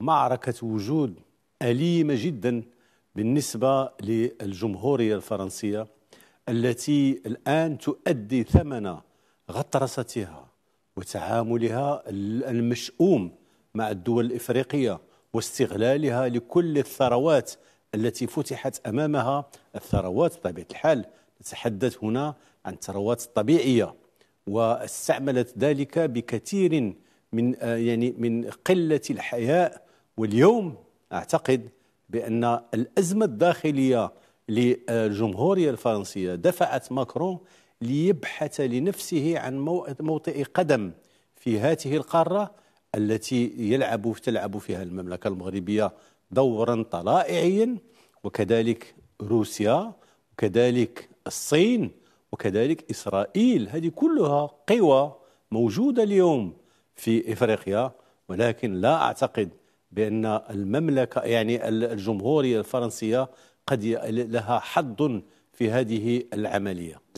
معركة وجود أليمة جدا بالنسبة للجمهورية الفرنسية التي الآن تؤدي ثمن غطرستها وتعاملها المشؤوم مع الدول الإفريقية واستغلالها لكل الثروات التي فتحت أمامها الثروات بطبيعة الحال نتحدث هنا عن الثروات الطبيعية واستعملت ذلك بكثير من آه، يعني من قلة الحياء واليوم أعتقد بأن الأزمة الداخلية للجمهورية الفرنسية دفعت ماكرون ليبحث لنفسه عن موطئ قدم في هذه القارة التي يلعب تلعب فيها المملكة المغربية دورا طلائعيا وكذلك روسيا وكذلك الصين وكذلك إسرائيل هذه كلها قوى موجودة اليوم في إفريقيا ولكن لا أعتقد بأن المملكة يعني الجمهورية الفرنسية قد لها حظ في هذه العملية